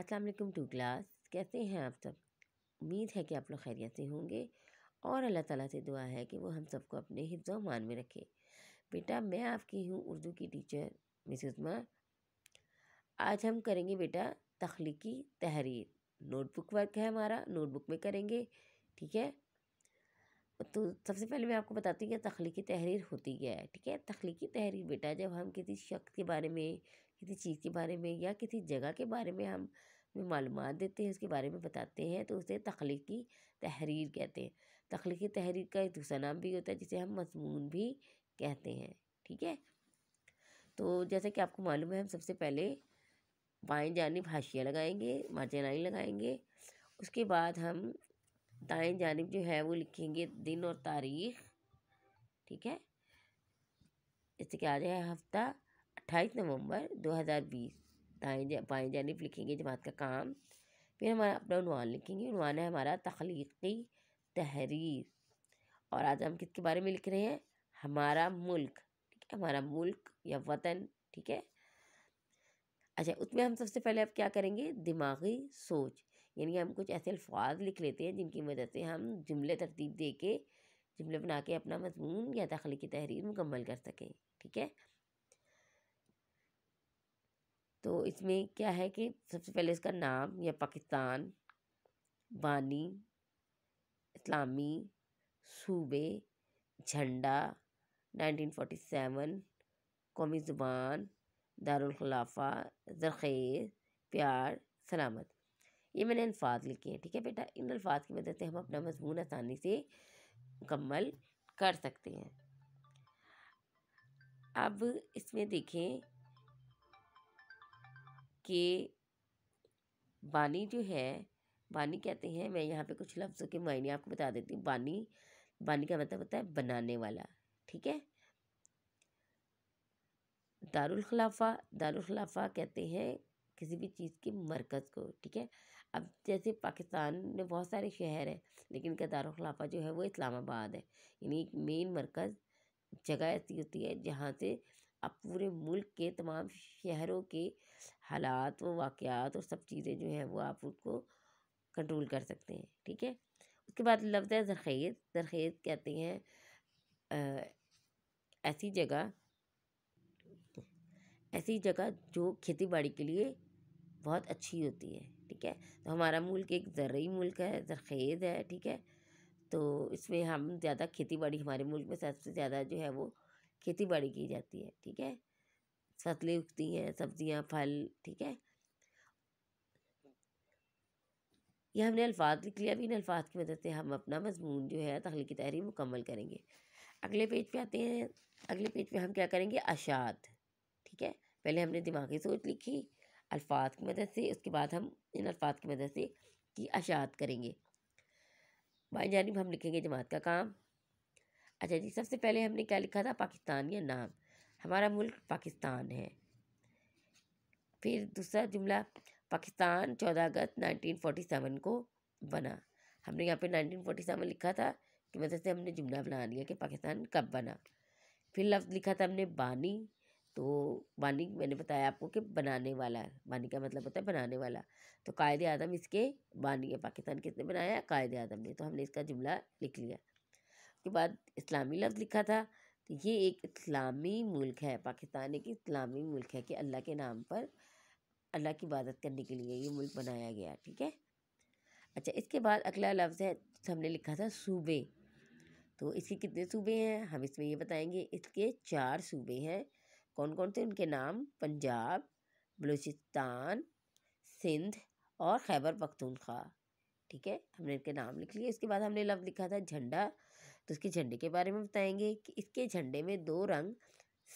अस्सलाम वालेकुम to class कैसे हैं आप सब उम्मीद है कि आप लोग खैरियत से होंगे और अल्लाह ताला से दुआ है कि वो हम सबको अपने हिफ्ज़ मान में रखे बेटा मैं आपकी हूँ उर्दू की टीचर मिस उजमा आज हम करेंगे बेटा तख्लीकी तहरीर नोटबुक वर्क है हमारा नोटबुक में करेंगे ठीक है तो सबसे पहले मैं आपको बताती हूँ कि तख्लीकी तहरीर होती क्या है ठीक है तख्लीकी तहरीर बेटा जब हम किसी शख्स के बारे में किसी चीज़ के बारे में या किसी जगह के बारे में हम मालूम देते हैं उसके बारे में बताते हैं तो उसे तख्लीकी तहरीर कहते हैं तख्लीकी तहरीर का एक दूसरा नाम भी होता है जिसे हम मजमून भी कहते हैं ठीक है तो जैसा कि आपको मालूम है हम सबसे पहले बाएं जानब हाशिया लगाएंगे मार्जनाई लगाएंगे उसके बाद हम दाएँ जानब जो है वो लिखेंगे दिन और तारीख ठीक है जैसे कि आ जाए हफ्ता अट्ठाईस नवंबर 2020 जा, बाएँ जानब लिखेंगे जमात का काम फिर हमारा अपना उनवान लिखेंगे उनवान है हमारा तख्लीकी तहरीर और आज हम किसके बारे में लिख रहे हैं हमारा मुल्क ठीक है हमारा मुल्क या वतन ठीक है अच्छा उसमें हम सबसे पहले अब क्या करेंगे दिमागी सोच यानी हम कुछ ऐसे अल्फाज लिख लेते हैं जिनकी मदद से हम जुमले तरतीब दे के जुमले बना के अपना मजमून या तख्लीकी तहरीर मुकम्मल कर सकें ठीक है तो इसमें क्या है कि सबसे पहले इसका नाम या पाकिस्तान बानी इस्लामी सूबे झंडा 1947 कौमी ज़ुबान दारुलखलाफा ज़रख़ेज़ प्यार सलामत ये मैंने अल्फाज लिखे हैं ठीक है बेटा इन अल्फाज की मदद से हम अपना मजमून आसानी से मुकम्मल कर सकते हैं अब इसमें देखें कि बानी जो है बानी कहते हैं मैं यहाँ पे कुछ लफ्ज़ों के मायने आपको बता देती हूँ बानी बानी का मतलब होता है बनाने वाला ठीक है दारुल खिलाफा दारुल खिलाफा कहते हैं किसी भी चीज़ के मरकज़ को ठीक है अब जैसे पाकिस्तान में बहुत सारे शहर हैं लेकिन इनका दारुल खिलाफा जो है वो इस्लामाबाद है यानी एक मेन मरकज़ जगह ऐसी होती है जहाँ से आप पूरे मुल्क के तमाम शहरों के हालात व वाक़ात और सब चीज़ें जो हैं वो आप उनको कंट्रोल कर सकते हैं ठीक है उसके बाद लफ्ज़ है ज़रख़ेज़ ज़रख़ेज़ कहते हैं ऐसी जगह ऐसी जगह जो खेती बाड़ी के लिए बहुत अच्छी होती है ठीक है तो हमारा मुल्क एक ज़रूरी मुल्क है ज़रख़ेज़ है ठीक है तो इसमें हम ज़्यादा खेती बाड़ी हमारे मुल्क में सबसे ज़्यादा जो है वो खेती बाड़ी की जाती है ठीक है सतली उगती हैं सब्जियां फल ठीक है यह हमने अल्फाज लिख लिया अभी इन अल्फाज की मदद से हम अपना मजमून जो है तख्ली की तहरीर मुकम्मल करेंगे अगले पेज पे आते हैं अगले पेज पे हम क्या करेंगे अशात ठीक है पहले हमने दिमागी सोच लिखी अल्फाज की मदद से उसके बाद हम इन अल्फाज की मदद से कि अशात करेंगे बाई जानब हम लिखेंगे जमात का काम अच्छा जी सबसे पहले हमने क्या लिखा था पाकिस्तान या नाम हमारा मुल्क पाकिस्तान है फिर दूसरा जुमला पाकिस्तान चौदह अगस्त नाइनटीन सेवन को बना हमने यहाँ पे सेवन लिखा था कि वजह से हमने जुमला बना लिया कि पाकिस्तान कब बना फिर लफ्ज़ लिखा था हमने बानी तो बानी मैंने बताया आपको कि बनाने वाला बानी का मतलब होता है बनाने वाला तो कायद आजम इसके बानी है पाकिस्तान किसने बनाया कायद आजम ने तो हमने इसका जुमला लिख लिया उसके बाद इस्लामी लफ्ज़ लिखा था ये एक इस्लामी मुल्क है पाकिस्तान एक इस्लामी मुल्क है कि अल्लाह के नाम पर अल्लाह की इबादत करने के लिए ये मुल्क बनाया गया ठीक है अच्छा इसके बाद अगला लफ्ज़ है हमने लिखा था सूबे तो इसके कितने सूबे हैं हम इसमें ये बताएंगे इसके चार सूबे हैं कौन कौन से उनके नाम पंजाब बलूचिस्तान सिंध और खैबर पख्तूनख्वा ठीक है हमने इनके नाम लिख लिए इसके बाद हमने लफ्ज़ लिखा था झंडा तो इसके झंडे के बारे में बताएंगे कि इसके झंडे में दो रंग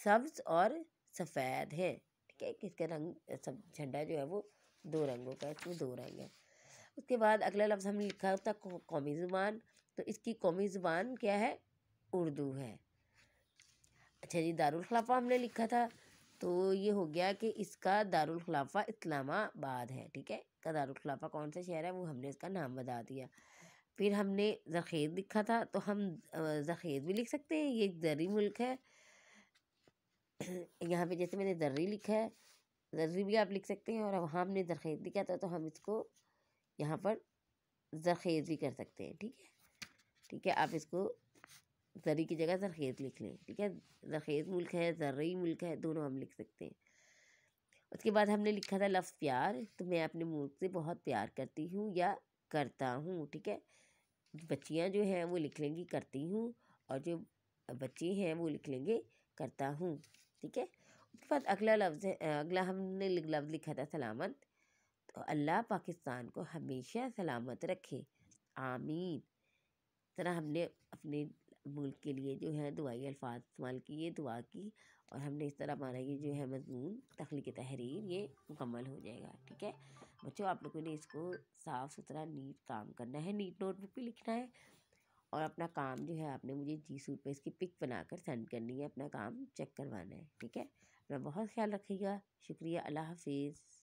सब्ज और सफ़ेद हैं ठीक है कि इसका रंग सब झंडा जो है वो दो रंगों का इसमें दो रंग है उसके बाद अगला लफ्ज़ हमने लिखा होता कौमी ज़ुबान तो इसकी कौमी ज़ुबान क्या है उर्दू है अच्छा जी दारुलखलाफा हमने लिखा था तो ये हो गया कि इसका दारुलखलाफा इस्लामाबाद है ठीक है का दारुलखलाफा कौन सा शहर है वो हमने इसका नाम बता दिया फिर हमने ज़ख़ीर लिखा था तो हम ज़ख़ीर भी लिख सकते हैं ये एक मुल्क है यहाँ पे जैसे मैंने दर्री लिखा है दर्री भी आप लिख सकते हैं और वहाँ हमने ज़ख़ीर लिखा था तो हम इसको यहाँ पर ज़ख़ीर भी कर सकते हैं ठीक है ठीक है आप इसको ज़र्री की जगह ज़रखेज़ लिख लें ठीक है ज़रखेज़ मुल्क है ज़र्री मुल्क है दोनों हम लिख सकते हैं उसके बाद हमने लिखा था लफ्ज़ प्यार तो मैं अपने मुल्क से बहुत प्यार करती हूँ या करता हूँ ठीक है बच्चियाँ जो हैं वो लिख लेंगी करती हूँ और जो बच्चे हैं वो लिख लेंगे करता हूँ ठीक है उसके बाद अगला लफ्ज़ है अगला हमने लफ्ज़ लिखा था सलामत तो अल्लाह पाकिस्तान को हमेशा सलामत रखे आमीन तरह हमने अपने मुल्क के लिए जो है दुआई अल्फाज इस्तेमाल किए दुआ की और हमने इस तरह हमारा ये जो है मजमून तखलीक तहरीर ये मुकम्मल हो जाएगा ठीक है बच्चों आप लोगों ने इसको साफ़ सुथरा नीट काम करना है नीट नोटबुक पे लिखना है और अपना काम जो है आपने मुझे जी सूट पर इसकी पिक बनाकर सेंड करनी है अपना काम चेक करवाना है ठीक है अपना बहुत ख्याल रखिएगा शुक्रिया अल्लाह हाफिज़